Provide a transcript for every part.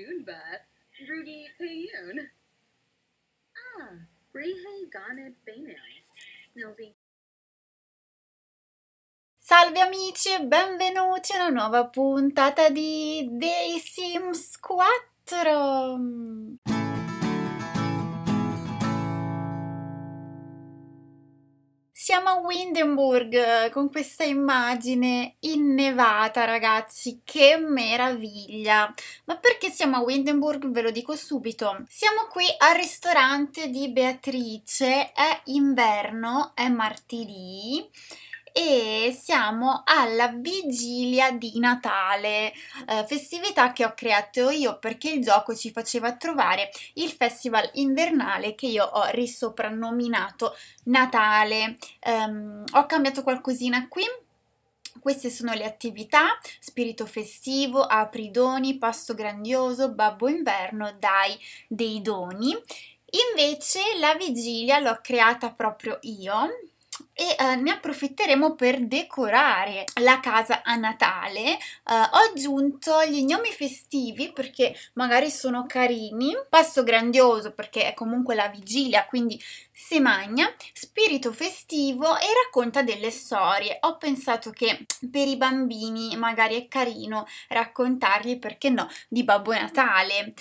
soon by Rudy Payune. Ah, Rihe Ganed Benel. Salve amici e benvenuti a una nuova puntata di Dei Sims 4! Siamo a Windenburg con questa immagine innevata, ragazzi, che meraviglia! Ma perché siamo a Windenburg? Ve lo dico subito. Siamo qui al ristorante di Beatrice, è inverno, è martedì e siamo alla vigilia di Natale, eh, festività che ho creato io perché il gioco ci faceva trovare il festival invernale che io ho risoprannominato Natale. Um, ho cambiato qualcosina qui queste sono le attività, spirito festivo, apri doni, pasto grandioso, babbo inverno, dai dei doni. Invece la vigilia l'ho creata proprio io, e eh, ne approfitteremo per decorare la casa a Natale. Eh, ho aggiunto gli gnomi festivi perché magari sono carini, passo grandioso perché è comunque la vigilia, quindi si magna, spirito festivo e racconta delle storie. Ho pensato che per i bambini magari è carino raccontargli, perché no, di Babbo Natale. Eh,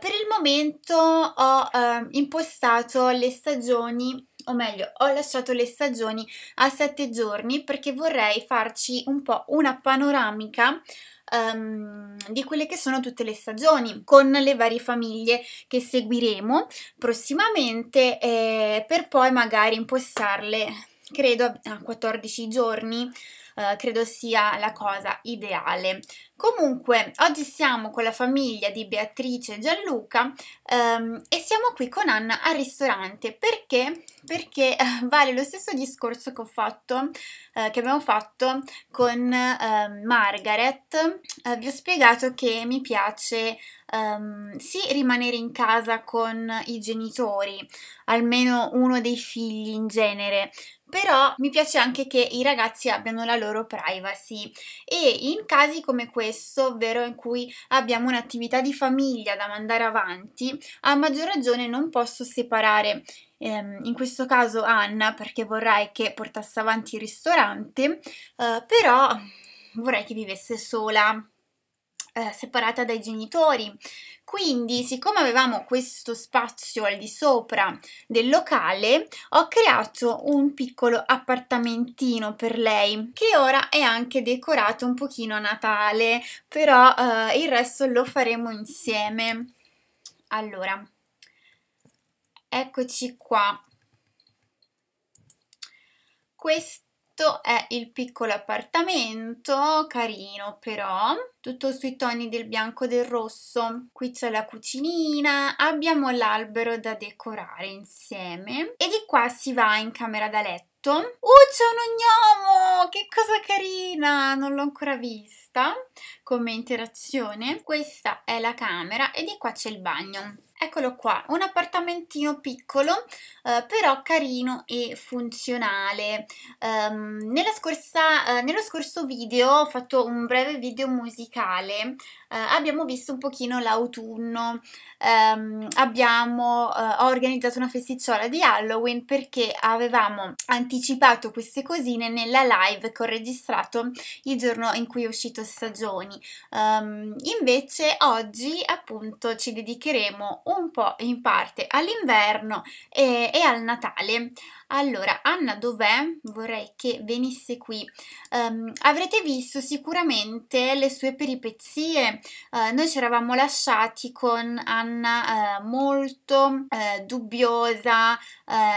per il momento ho eh, impostato le stagioni o meglio ho lasciato le stagioni a sette giorni perché vorrei farci un po' una panoramica um, di quelle che sono tutte le stagioni con le varie famiglie che seguiremo prossimamente eh, per poi magari impostarle credo a 14 giorni eh, credo sia la cosa ideale. Comunque, oggi siamo con la famiglia di Beatrice e Gianluca ehm, e siamo qui con Anna al ristorante perché perché eh, vale lo stesso discorso che ho fatto, eh, che abbiamo fatto con eh, Margaret. Eh, vi ho spiegato che mi piace ehm, sì rimanere in casa con i genitori, almeno uno dei figli in genere, però mi piace anche che i ragazzi abbiano la loro privacy e in casi come questo, ovvero in cui abbiamo un'attività di famiglia da mandare avanti, a maggior ragione non posso separare ehm, in questo caso Anna perché vorrei che portasse avanti il ristorante, eh, però vorrei che vivesse sola eh, separata dai genitori. Quindi, siccome avevamo questo spazio al di sopra del locale, ho creato un piccolo appartamentino per lei, che ora è anche decorato un pochino a Natale, però eh, il resto lo faremo insieme. Allora, eccoci qua. Questo questo è il piccolo appartamento, carino però, tutto sui toni del bianco e del rosso. Qui c'è la cucinina, abbiamo l'albero da decorare insieme e di qua si va in camera da letto. Uh, c'è un ognomo! Che cosa carina! Non l'ho ancora vista come interazione. Questa è la camera e di qua c'è il bagno. Eccolo qua, un appartamentino piccolo eh, però carino e funzionale. Um, scorsa, eh, nello scorso video ho fatto un breve video musicale eh, abbiamo visto un pochino l'autunno, ehm, abbiamo, eh, ho organizzato una festicciola di Halloween perché avevamo anticipato queste cosine nella live che ho registrato il giorno in cui è uscito Stagioni. Um, invece oggi appunto ci dedicheremo un po' in parte all'inverno e, e al Natale. Allora, Anna dov'è? Vorrei che venisse qui. Um, avrete visto sicuramente le sue peripezie. Uh, noi ci eravamo lasciati con Anna uh, molto uh, dubbiosa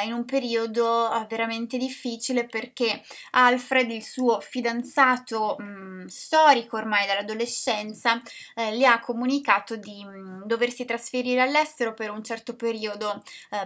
in un periodo veramente difficile perché Alfred, il suo fidanzato um, storico ormai dall'adolescenza, le ha comunicato di um, doversi trasferire all'estero per un certo periodo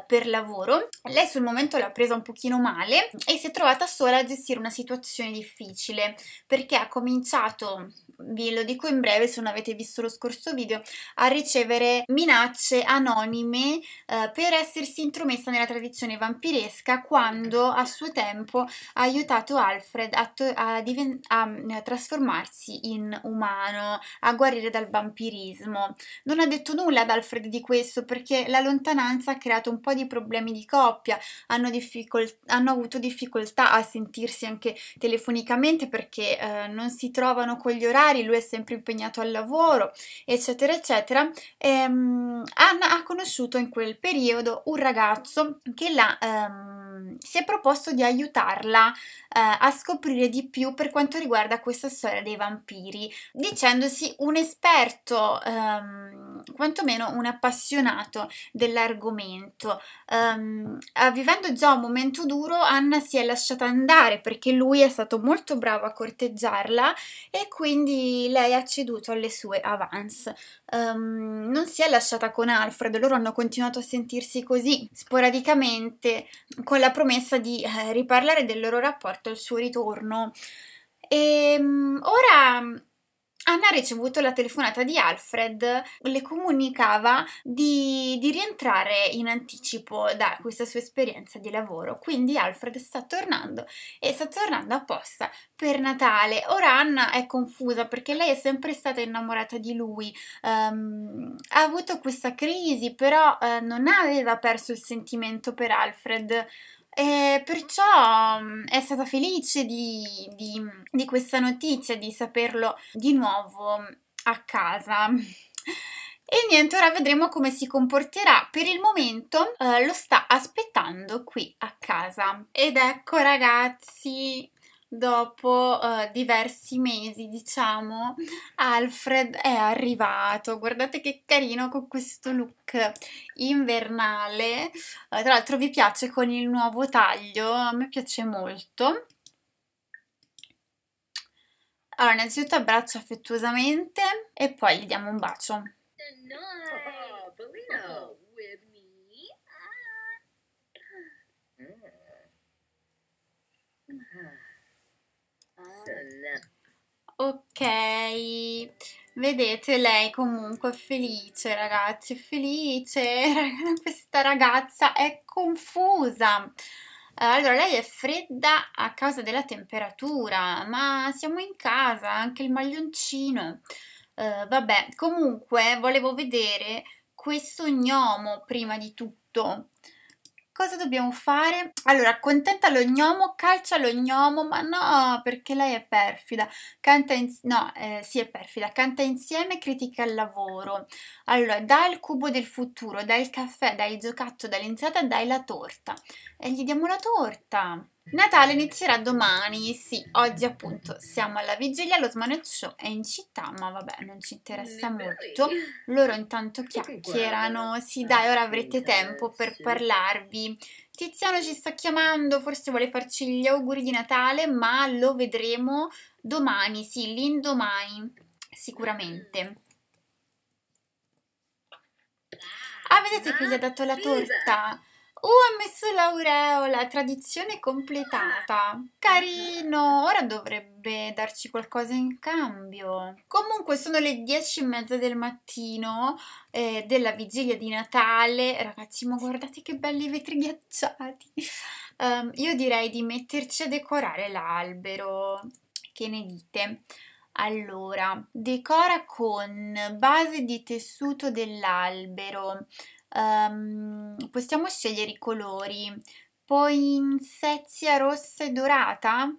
per lavoro. Lei sul momento l'ha presa presa un pochino male e si è trovata sola a gestire una situazione difficile perché ha cominciato, ve lo dico in breve se non avete visto lo scorso video, a ricevere minacce anonime eh, per essersi intromessa nella tradizione vampiresca quando a suo tempo ha aiutato Alfred a, a, a, a trasformarsi in umano, a guarire dal vampirismo. Non ha detto nulla ad Alfred di questo perché la lontananza ha creato un po' di problemi di coppia, hanno difficoltà hanno avuto difficoltà a sentirsi anche telefonicamente perché eh, non si trovano con gli orari, lui è sempre impegnato al lavoro, eccetera, eccetera. Ehm, Anna ha conosciuto in quel periodo un ragazzo che la... Ehm, si è proposto di aiutarla eh, a scoprire di più per quanto riguarda questa storia dei vampiri, dicendosi un esperto, ehm, quantomeno un appassionato dell'argomento. Um, avvivendo già un momento momento duro Anna si è lasciata andare perché lui è stato molto bravo a corteggiarla e quindi lei ha ceduto alle sue avance. Um, non si è lasciata con Alfred, loro hanno continuato a sentirsi così sporadicamente con la promessa di eh, riparlare del loro rapporto al suo ritorno. E um, ora Anna ha ricevuto la telefonata di Alfred, le comunicava di, di, rientrare in anticipo da questa sua esperienza di lavoro, quindi Alfred sta tornando e sta tornando apposta per Natale. Ora Anna è confusa perché lei è sempre stata innamorata di lui, um, ha avuto questa crisi, però uh, non aveva perso il sentimento per Alfred e perciò mhmm, è stata felice di, di, di questa notizia, di saperlo di nuovo a casa. E niente, ora vedremo come si comporterà. Per il momento eh, lo sta aspettando qui a casa. Ed ecco ragazzi, dopo uh, diversi mesi, diciamo, Alfred è arrivato. Guardate che carino con questo look invernale. Uh, tra l'altro vi piace con il nuovo taglio, a me piace molto. Allora, innanzitutto abbraccio affettuosamente e poi gli diamo un bacio. Oh, Ok, vedete lei comunque è felice ragazzi, felice, questa ragazza è confusa. Allora, lei è fredda a causa della temperatura, ma siamo in casa, anche il maglioncino. Uh, vabbè, comunque volevo vedere questo gnomo prima di tutto. Cosa dobbiamo fare? Allora, contenta lo gnomo, calcia lo gnomo, ma no, perché lei è perfida. Canta in... no, eh, sì, è perfida. Canta insieme, critica il lavoro. Allora, dai il cubo del futuro, dai il caffè, dai il giocattolo, dai l'insalata, dai la torta. E gli diamo la torta. Natale inizierà domani, sì, oggi appunto siamo alla vigilia, lo Smanet Show è in città, ma vabbè non ci interessa mm, molto, loro intanto chiacchierano, sì ah, dai ora avrete tempo per parlarvi, Tiziano ci sta chiamando, forse vuole farci gli auguri di Natale, ma lo vedremo domani, sì, l'indomani, sicuramente. Mm. Ah, vedete che gli ha dato la torta? UMS Laureola, tradizione completata. Carino, ora dovrebbe darci qualcosa in cambio. Comunque sono le 10 e mezza del mattino eh, della vigilia di Natale. Ragazzi, ma guardate che belli i vetri ghiacciati. Um, io direi di metterci a decorare l'albero. Che ne dite? Allora, decora con base di tessuto dell'albero, um, possiamo scegliere i colori, poi in sezia rossa e dorata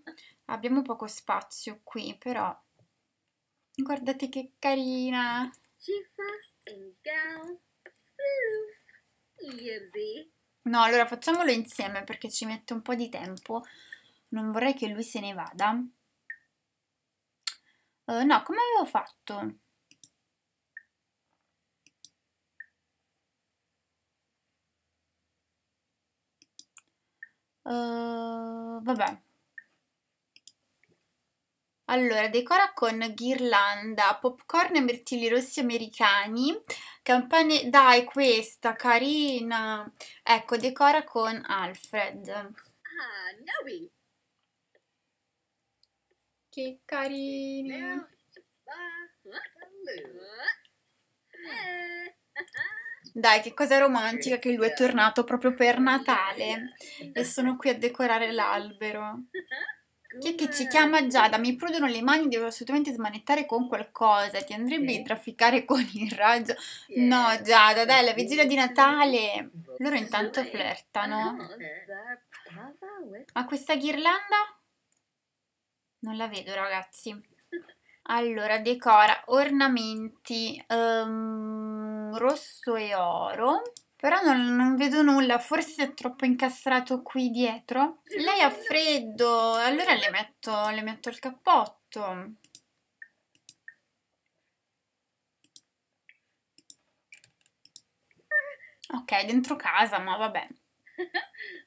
abbiamo poco spazio qui però guardate che carina no allora facciamolo insieme perché ci mette un po' di tempo non vorrei che lui se ne vada uh, no come avevo fatto? Uh, vabbè. Allora, decora con ghirlanda, popcorn e mirtilli rossi americani, campane... Dai, questa, carina! Ecco, decora con Alfred. Ah, Novi! Che carini! No. Ah, ah, ah. eh, dai, che cosa romantica che lui è tornato proprio per Natale e sono qui a decorare l'albero. Mm-hmm. Chi è che ci mm-hmm. chiama Giada? Mi prudono le mani, devo assolutamente smanettare con qualcosa. Ti andrebbe a trafficare con il raggio? No, Giada, dai, la vigilia di Natale. Loro intanto flirtano. Ma ah, esatto. ah, questa ghirlanda? Non la vedo, ragazzi. Allora, decora, ornamenti. Um, rosso e oro però non, non, vedo nulla, forse è troppo incastrato qui dietro. Lei ha freddo, allora le metto, le metto il cappotto. Ok, dentro casa, ma vabbè.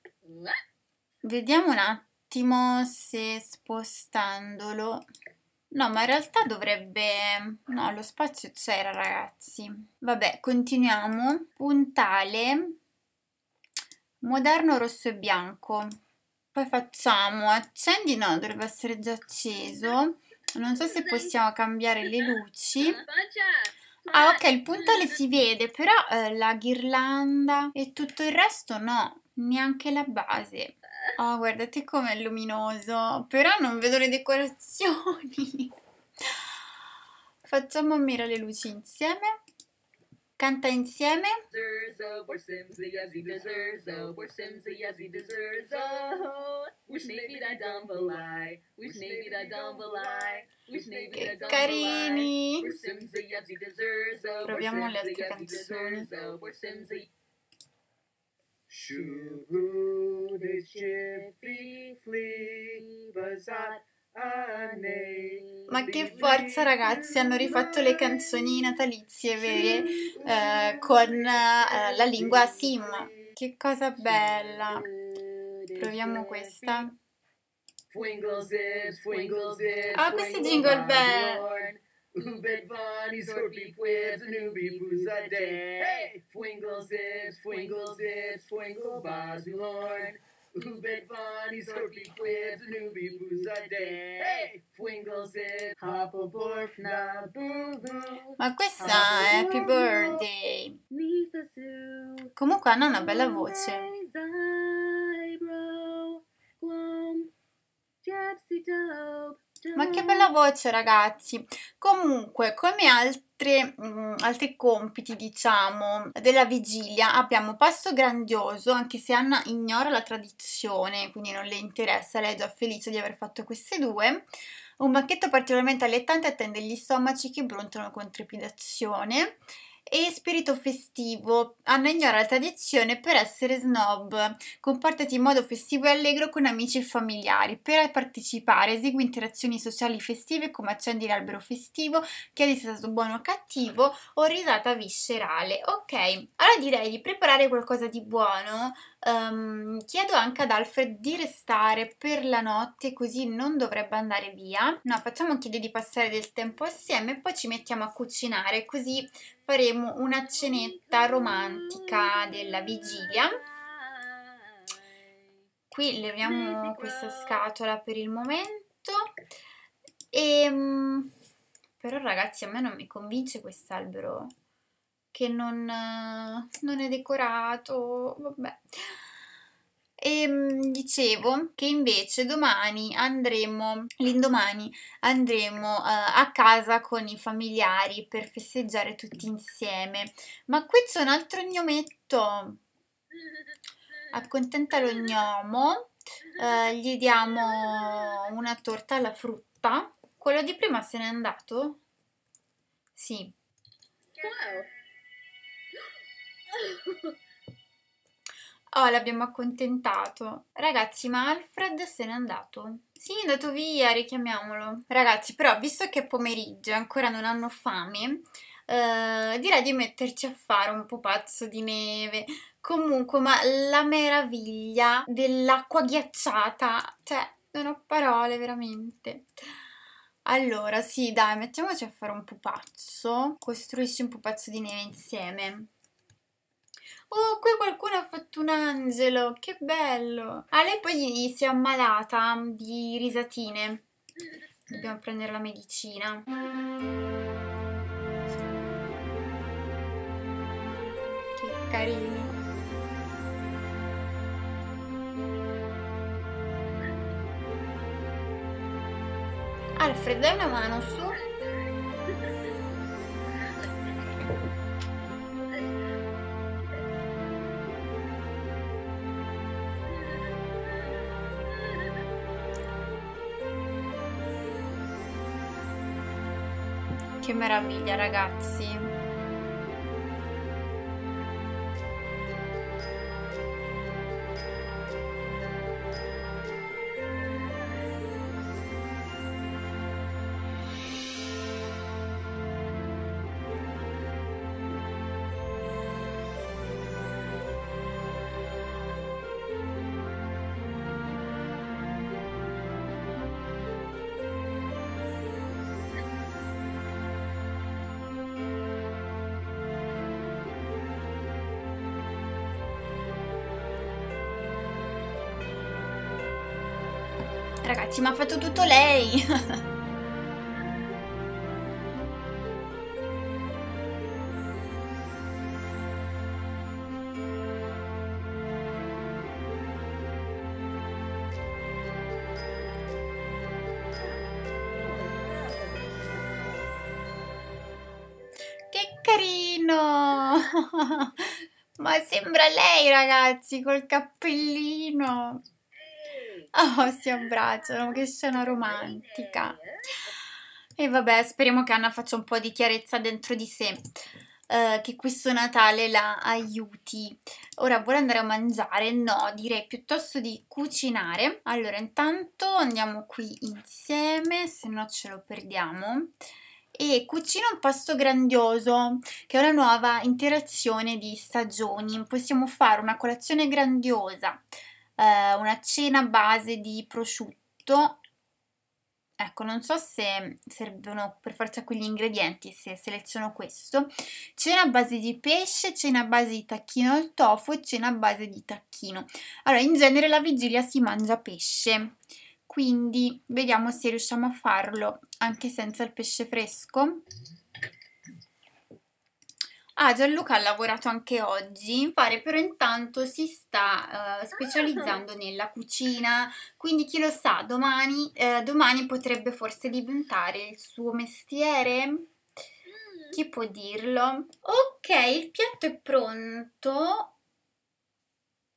Vediamo un attimo se spostandolo... No, ma in realtà dovrebbe... No, lo spazio c'era, ragazzi. Vabbè, continuiamo. Puntale, moderno rosso e bianco. Poi facciamo... Accendi? No, dovrebbe essere già acceso. Non so se possiamo cambiare le luci. Ah, ok, il puntale si vede, però eh, la ghirlanda e tutto il resto no, neanche la base. Oh, ah, guardate com'è luminoso, però non vedo le decorazioni. Facciamo mira le luci insieme. Canta insieme. Che carini. Proviamo le altre canzoni. Ma che forza ragazzi, hanno rifatto le canzoni natalizie vere eh, con eh, la lingua Sim. Che cosa bella. Proviamo questa. Ah, oh, questi jingle bell. Belvani, Sorpi, Quibs, Nubi, Buzade, hey! Fwingle Zips, Fwingle Zips, Fwingle Bazulorn. Bedvani, Sorpi, Quibs, Nubi, Buzade, hey! Fwingle Zips, Hoppleborf, Naboo. Ma questa è Happy Birthday! Comunque hanno una bella voce. Gypsy Dope ma che bella voce, ragazzi! Comunque, come altre, mh, mm, altri compiti, diciamo, della vigilia, abbiamo passo grandioso, anche se Anna ignora la tradizione, quindi non le interessa, lei è già felice di aver fatto queste due. Un banchetto particolarmente allettante attende gli stomaci che brontolano con trepidazione e spirito festivo. Anna ignora la tradizione per essere snob. Comportati in modo festivo e allegro con amici e familiari. Per partecipare esegui interazioni sociali festive come accendi l'albero festivo, chiedi se è stato buono o cattivo o risata viscerale. Ok, allora direi di preparare qualcosa di buono. Um, chiedo anche ad Alfred di restare per la notte così non dovrebbe andare via. No, facciamo chiedere di passare del tempo assieme e poi ci mettiamo a cucinare così faremo una cenetta romantica della vigilia qui leviamo questa scatola per il momento e ehm, però ragazzi a me non mi convince quest'albero che non, non è decorato vabbè e ehm, dicevo che invece domani andremo, l'indomani andremo uh, a casa con i familiari per festeggiare tutti insieme. Ma qui c'è un altro gnometto. Accontenta lo gnomo, uh, gli diamo una torta alla frutta. Quello di prima se n'è andato? Sì. Wow. Oh, l'abbiamo accontentato. Ragazzi, ma Alfred se n'è andato. Sì, è andato via, richiamiamolo. Ragazzi, però, visto che è pomeriggio e ancora non hanno fame, eh, direi di metterci a fare un pupazzo di neve. Comunque, ma la meraviglia dell'acqua ghiacciata, cioè, non ho parole, veramente. Allora, sì, dai, mettiamoci a fare un pupazzo. Costruisci un pupazzo di neve insieme. Oh, qui qualcuno ha fatto un angelo, che bello! A ah, lei poi si è ammalata di risatine. Dobbiamo prendere la medicina. Che carino. Alfred, dai una mano su. che meraviglia ragazzi ragazzi, ma ha fatto tutto lei! che carino! ma sembra lei, ragazzi, col cappellino! Oh, si abbracciano, che scena romantica. E vabbè, speriamo che Anna faccia un po' di chiarezza dentro di sé, eh, che questo Natale la aiuti. Ora vuole andare a mangiare? No, direi piuttosto di cucinare. Allora, intanto andiamo qui insieme, se no ce lo perdiamo e cucina un pasto grandioso che è una nuova interazione di stagioni possiamo fare una colazione grandiosa eh, una cena a base di prosciutto ecco non so se servono per forza quegli ingredienti se seleziono questo cena a base di pesce, cena a base di tacchino al tofu e cena a base di tacchino allora in genere la vigilia si mangia pesce quindi vediamo se riusciamo a farlo anche senza il pesce fresco Ah, Gianluca ha lavorato anche oggi, pare però intanto si sta uh, specializzando nella cucina, quindi chi lo sa, domani, uh, domani potrebbe forse diventare il suo mestiere? Mm. Chi può dirlo? Ok, il piatto è pronto.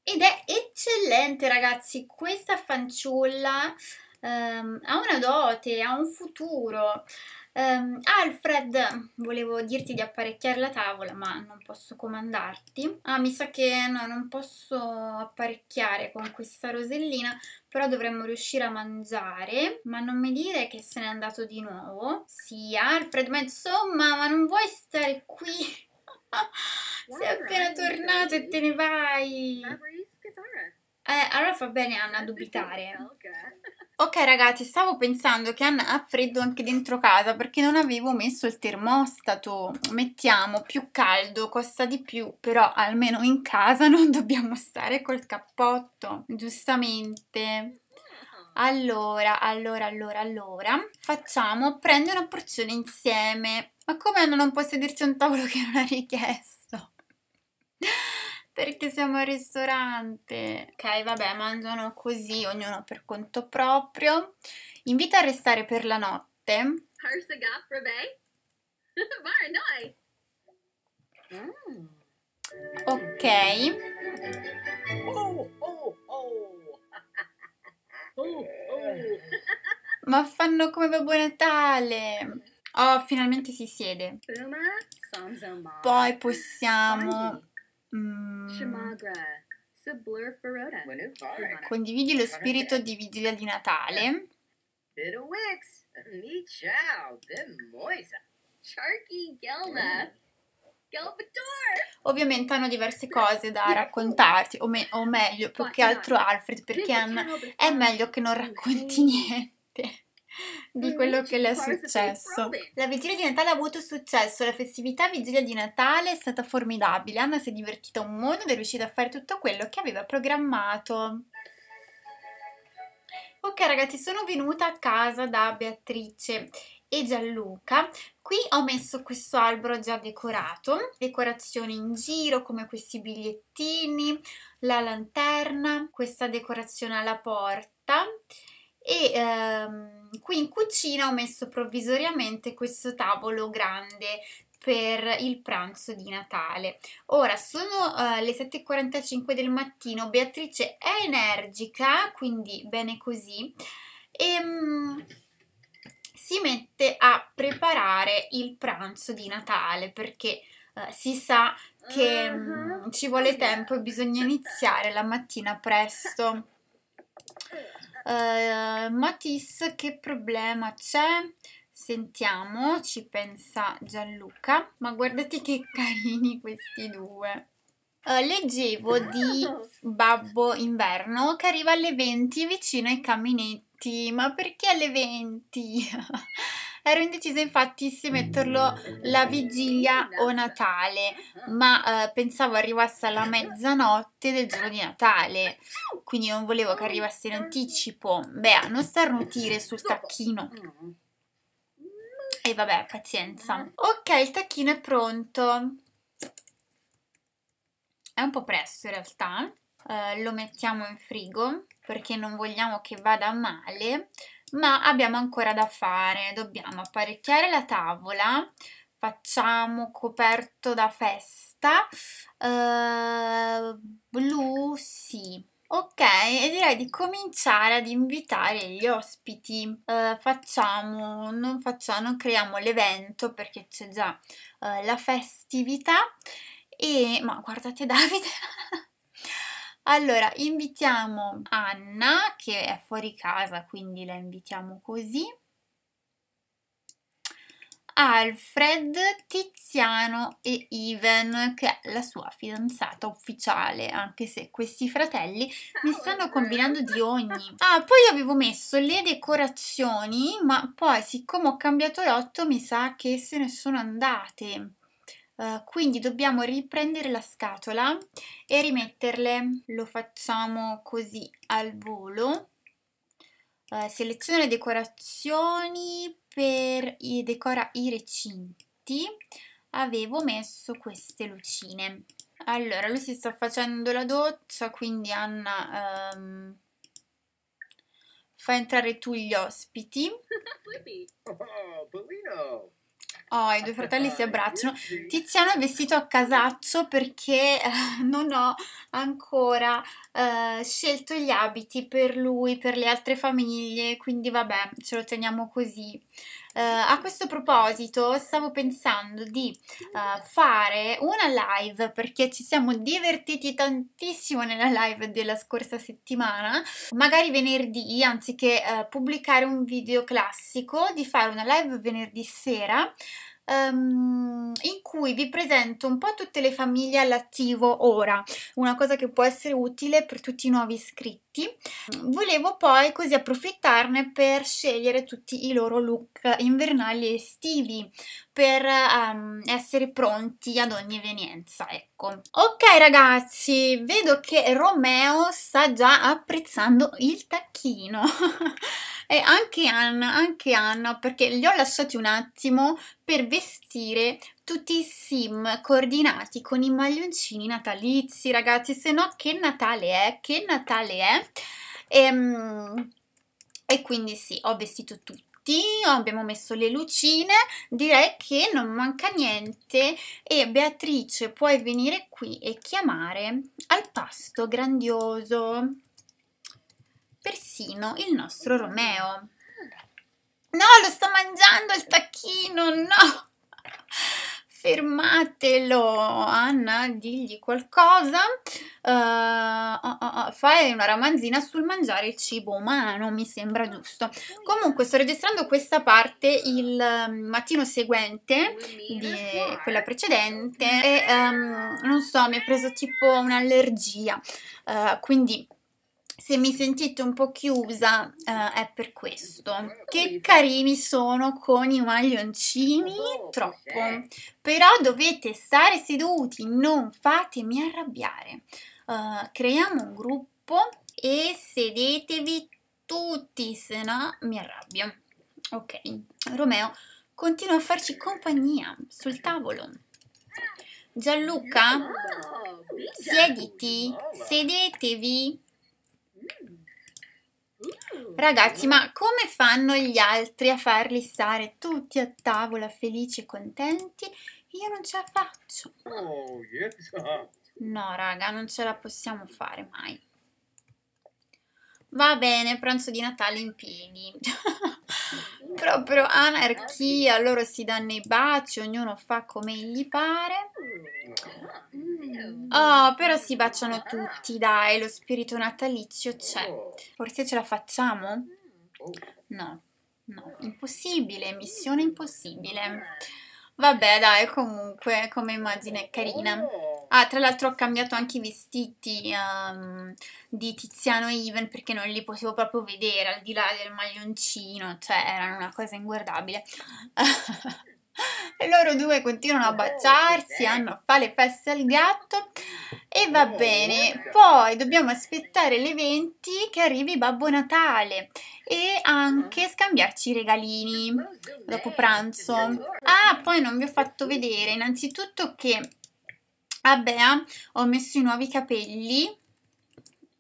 Ed è eccellente, ragazzi. Questa fanciulla um, ha una dote, ha un futuro. Um, Alfred, volevo dirti di apparecchiare la tavola, ma non posso comandarti. Ah, mi sa che no, non posso apparecchiare con questa rosellina, però dovremmo riuscire a mangiare. Ma non mi dire che se n'è andato di nuovo. Sì, Alfred, ma insomma, ma non vuoi stare qui? Sei appena tornato e te ne vai. Eh, allora fa bene Anna a dubitare. Ok ragazzi, stavo pensando che Anna ha freddo anche dentro casa perché non avevo messo il termostato. Mettiamo più caldo, costa di più, però almeno in casa non dobbiamo stare col cappotto, giustamente. Allora, allora, allora, allora, facciamo prendere una porzione insieme. Ma come Anna non può sedersi a un tavolo che non ha richiesto? perché siamo al ristorante. Ok, vabbè, mangiano così, ognuno per conto proprio. Invita a restare per la notte. Ok. Ma fanno come Babbo Natale. Oh, finalmente si siede. Poi possiamo Mm. Condividi lo spirito di vigilia di Natale. Mm. Ovviamente hanno diverse cose da raccontarti, o, me o meglio, più che altro Alfred, perché è meglio che non racconti mm. niente di quello che le è successo. La vigilia di Natale ha avuto successo, la festività vigilia di Natale è stata formidabile, Anna si è divertita un mondo ed è riuscita a fare tutto quello che aveva programmato. Ok ragazzi, sono venuta a casa da Beatrice e Gianluca. Qui ho messo questo albero già decorato, decorazioni in giro come questi bigliettini, la lanterna, questa decorazione alla porta e ehm, qui in cucina ho messo provvisoriamente questo tavolo grande per il pranzo di Natale. Ora sono uh, le 7.45 del mattino, Beatrice è energica, quindi bene così, e um, si mette a preparare il pranzo di Natale perché uh, si sa che um, ci vuole tempo e bisogna iniziare la mattina presto. Ehm, Matisse, che problema c'è? Sentiamo, ci pensa Gianluca. Ma guardate che carini questi due. Uh, leggevo di Babbo Inverno che arriva alle 20 vicino ai caminetti. Ma perché alle 20? Ero indecisa infatti se metterlo la vigilia o Natale, ma eh, pensavo arrivasse alla mezzanotte del giorno di Natale, quindi non volevo che arrivasse in anticipo. Beh, non starnutire sul tacchino. E vabbè, pazienza. Ok, il tacchino è pronto. È un po' presto in realtà. Eh, lo mettiamo in frigo perché non vogliamo che vada male ma abbiamo ancora da fare, dobbiamo apparecchiare la tavola, facciamo coperto da festa, uh, eh, blu sì. Ok, e direi di cominciare ad invitare gli ospiti. Uh, facciamo, non facciamo, non creiamo l'evento perché c'è già uh, la festività. E, ma guardate Davide, Allora, invitiamo Anna, che è fuori casa, quindi la invitiamo così. Alfred, Tiziano e Ivan, che è la sua fidanzata ufficiale, anche se questi fratelli ah, mi stanno combinando di ogni. Ah, poi avevo messo le decorazioni, ma poi siccome ho cambiato lotto mi sa che se ne sono andate. Eh, quindi dobbiamo riprendere la scatola e rimetterle lo facciamo così al volo uh, eh, seleziono le decorazioni per i decora i recinti avevo messo queste lucine allora lui si sta facendo la doccia quindi Anna um, fa entrare tu gli ospiti Blippi. Oh, Polino. Oh, i eh, due fratelli si eh, abbracciano. Tiziano è vestito a casaccio perché eh, non ho ancora eh, scelto gli abiti per lui, per le altre famiglie, quindi vabbè, ce lo teniamo così. Uh, a questo proposito stavo pensando di uh, fare una live perché ci siamo divertiti tantissimo nella live della scorsa settimana, magari venerdì anziché uh, pubblicare un video classico, di fare una live venerdì sera um, in cui vi presento un po' tutte le famiglie all'attivo ora, una cosa che può essere utile per tutti i nuovi iscritti. Volevo poi così approfittarne per scegliere tutti i loro look invernali e estivi per um, essere pronti ad ogni evenienza, ecco. Ok ragazzi, vedo che Romeo sta già apprezzando il tacchino. E anche Anna, anche Anna, perché li ho lasciati un attimo per vestire tutti i sim coordinati con i maglioncini natalizi, ragazzi. Se no, che Natale è? Che Natale è? Ehm, e quindi sì, ho vestito tutti abbiamo messo le lucine, direi che non manca niente e Beatrice puoi venire qui e chiamare al pasto grandioso persino il nostro Romeo. No, lo sto mangiando il tacchino, no! fermatelo Anna, digli qualcosa, uh, uh, uh, fai una romanzina sul mangiare il cibo umano, mi sembra giusto. Comunque sto registrando questa parte il ehm, mattino seguente di quella precedente e um, non so, mi è preso tipo un'allergia, eh, quindi se mi sentite un po' chiusa eh, è per questo. Che carini sono con i maglioncini, oh, troppo. Però dovete stare seduti, non fatemi arrabbiare. Uh, creiamo un gruppo e sedetevi tutti, se no mi arrabbio. Ok, Romeo continua a farci compagnia sul tavolo. Gianluca, ah, siediti, sedetevi. Ragazzi, ma come fanno gli altri a farli stare tutti a tavola felici e contenti? Io non ce la faccio. Oh, esatto. No, raga, non ce la possiamo fare mai. Va bene, pranzo di Natale in piedi. Proprio anarchia, loro si danno i baci, ognuno fa come gli pare. Mm. Oh, però si baciano ah. tutti, dai, lo spirito natalizio c'è. Oh. Forse ce la facciamo? Mm. No, no, impossibile, missione impossibile. Vabbè, dai, comunque, come immagine è carina. Oh. Ah, tra l'altro ho cambiato anche i vestiti um, di Tiziano e Even perché non li potevo proprio vedere, al di là del maglioncino, cioè erano una cosa inguardabile. Loro due continuano a oh, baciarsi, hanno a fare le feste al gatto e va oh, bene. Poi dobbiamo aspettare le 20 che arrivi Babbo Natale e anche ah. scambiarci i regalini oh, dopo pranzo. Ah, poi non vi ho fatto vedere innanzitutto che a Bea ah, ho messo i nuovi capelli.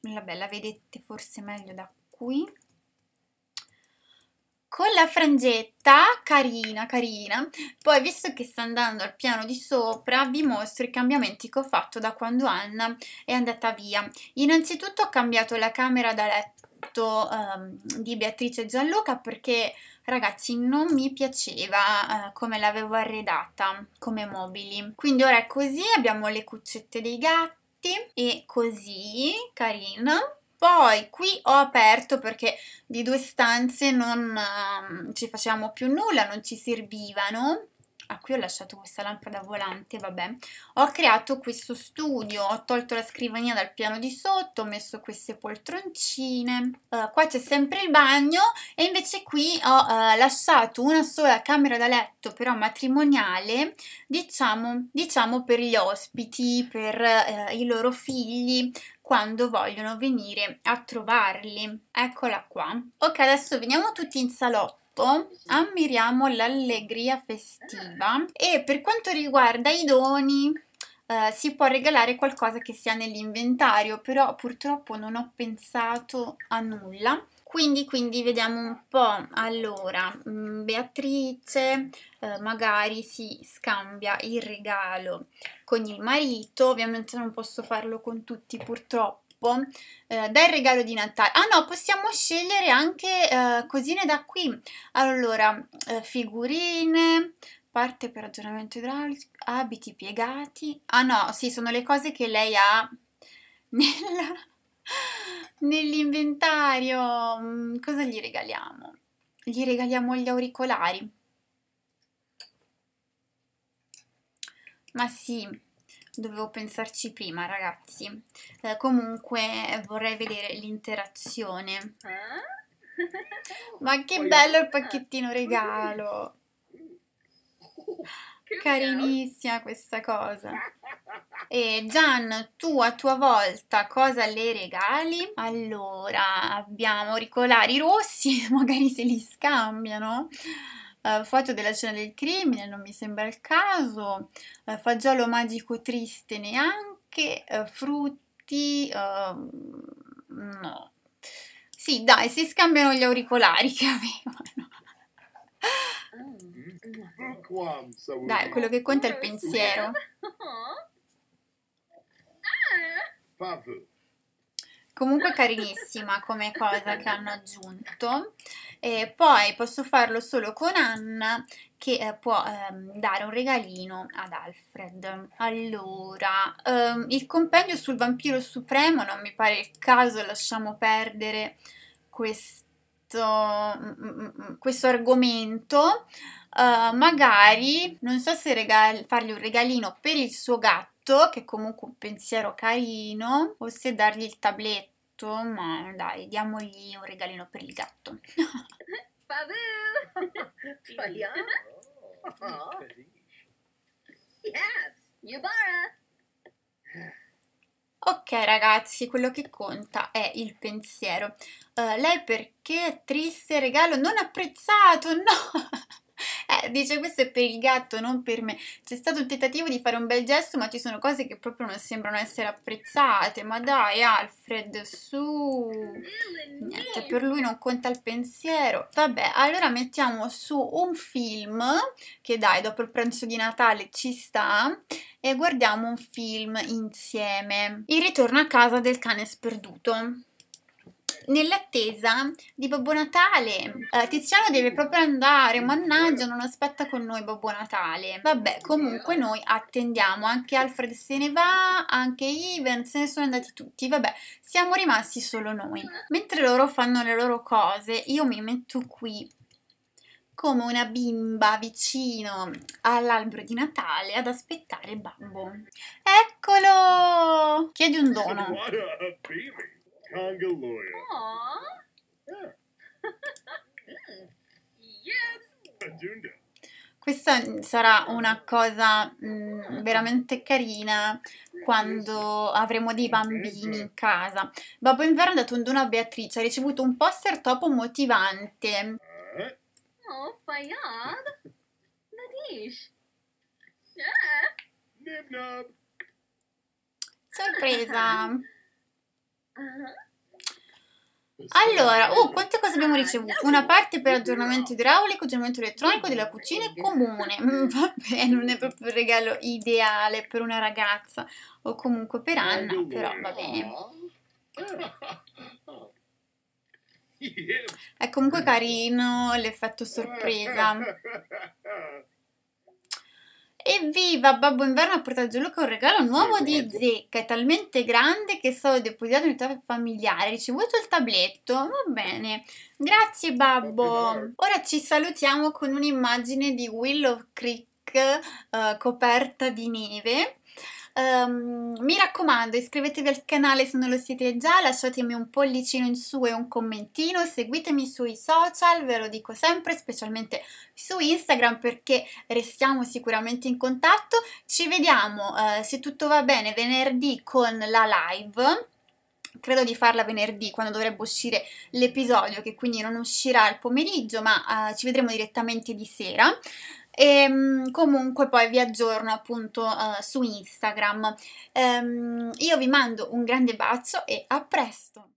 Vabbè, la vedete forse meglio da qui con la frangetta carina carina poi visto che sta andando al piano di sopra vi mostro i cambiamenti che ho fatto da quando Anna è andata via innanzitutto ho cambiato la camera da letto um, di Beatrice Gianluca perché ragazzi non mi piaceva eh, come l'avevo arredata come mobili quindi ora è così abbiamo le cuccette dei gatti e così carina poi qui ho aperto perché di due stanze non uh, ci facevamo più nulla, non ci servivano. Ah, qui ho lasciato questa lampada volante, vabbè. Ho creato questo studio, ho tolto la scrivania dal piano di sotto, ho messo queste poltroncine. Uh, qua c'è sempre il bagno e invece qui ho uh, lasciato una sola camera da letto, però matrimoniale, diciamo, diciamo per gli ospiti, per uh, i loro figli, quando vogliono venire a trovarli. Eccola qua. Ok, adesso veniamo tutti in salotto ammiriamo l'allegria festiva e per quanto riguarda i doni eh, si può regalare qualcosa che sia nell'inventario però purtroppo non ho pensato a nulla quindi, quindi vediamo un po', allora, mm, Beatrice eh, magari si scambia il regalo con il marito, ovviamente non posso farlo con tutti purtroppo, eh, dal regalo di Natale. Ah no, possiamo scegliere anche eh, cosine da qui. Allora, eh, figurine, parte per aggiornamento idraulico, abiti piegati. Ah no, sì, sono le cose che lei ha nella nell'inventario mm, cosa gli regaliamo? Gli regaliamo gli auricolari. Ma sì, dovevo pensarci prima, ragazzi. Eh, comunque vorrei vedere l'interazione. Ah? Ma che bello il ah. pacchettino regalo! Carinissima questa cosa. E Gian, tu a tua volta cosa le regali? Allora, abbiamo auricolari rossi, magari se li scambiano. Uh, foto della scena del crimine, non mi sembra il caso. Uh, fagiolo magico triste neanche. Uh, frutti... Ehm, no. Sì, dai, si scambiano gli auricolari che avevano. Ah. Dai, quello che conta è il pensiero. Comunque carinissima come cosa che hanno aggiunto. E poi posso farlo solo con Anna che eh, può ehm, dare un regalino ad Alfred. Allora, ehm, il compendio sul vampiro supremo non mi pare il caso, lasciamo perdere questo, mm, mm, mm, questo argomento. Eh, magari non so se regal- fargli un regalino per il suo gatto, che è comunque un pensiero carino, o se dargli il tabletto, ma dai, diamogli un regalino per il gatto. ok ragazzi, quello che conta è il pensiero. Uh, lei perché triste regalo non apprezzato? No! dice questo è per il gatto, non per me. C'è stato il tentativo di fare un bel gesto, ma ci sono cose che proprio non sembrano essere apprezzate. Ma dai, Alfred, su. Niente, per lui non conta il pensiero. Vabbè, allora mettiamo su un film, che dai, dopo il pranzo di Natale ci sta, e guardiamo un film insieme. Il ritorno a casa del cane sperduto nell'attesa di Babbo Natale. Eh, Tiziano deve proprio andare, mannaggia, non aspetta con noi Babbo Natale. Vabbè, comunque noi attendiamo, anche Alfred se ne va, anche Ivan, se ne sono andati tutti, vabbè, siamo rimasti solo noi. Mentre loro fanno le loro cose, io mi metto qui come una bimba vicino all'albero di Natale ad aspettare babbo. Eccolo! Chiedi un dono. Tonga lawyer. Aww. Yeah. mm. yes. Questa sarà una cosa mh, mm, veramente carina quando avremo dei bambini in casa. Babbo Inverno ha dato un dono a Beatrice, ha ricevuto un poster topo motivante. Eh? Oh, Fayad! Nadish! Eh? Yeah. Sorpresa! Allora, oh, quante cose abbiamo ricevuto? Una parte per aggiornamento idraulico, aggiornamento elettronico della cucina e comune. Mm, vabbè, non è proprio il regalo ideale per una ragazza o comunque per Anna, però va bene. È comunque carino l'effetto sorpresa. Evviva! Babbo Inverno ha portato giù Luca un regalo nuovo sì, di Zecca, è talmente grande che è depositato in unità familiare. Ricevuto il tabletto? Va bene. Grazie babbo! Ora ci salutiamo con un'immagine di Willow Creek eh, coperta di neve Um, mi raccomando, iscrivetevi al canale se non lo siete già, lasciatemi un pollicino in su e un commentino, seguitemi sui social, ve lo dico sempre, specialmente su Instagram perché restiamo sicuramente in contatto. Ci vediamo, uh, se tutto va bene, venerdì con la live credo di farla venerdì quando dovrebbe uscire l'episodio che quindi non uscirà al pomeriggio ma uh, ci vedremo direttamente di sera e ehm, comunque poi vi aggiorno appunto uh, su Instagram. Um, io vi mando un grande bacio e a presto!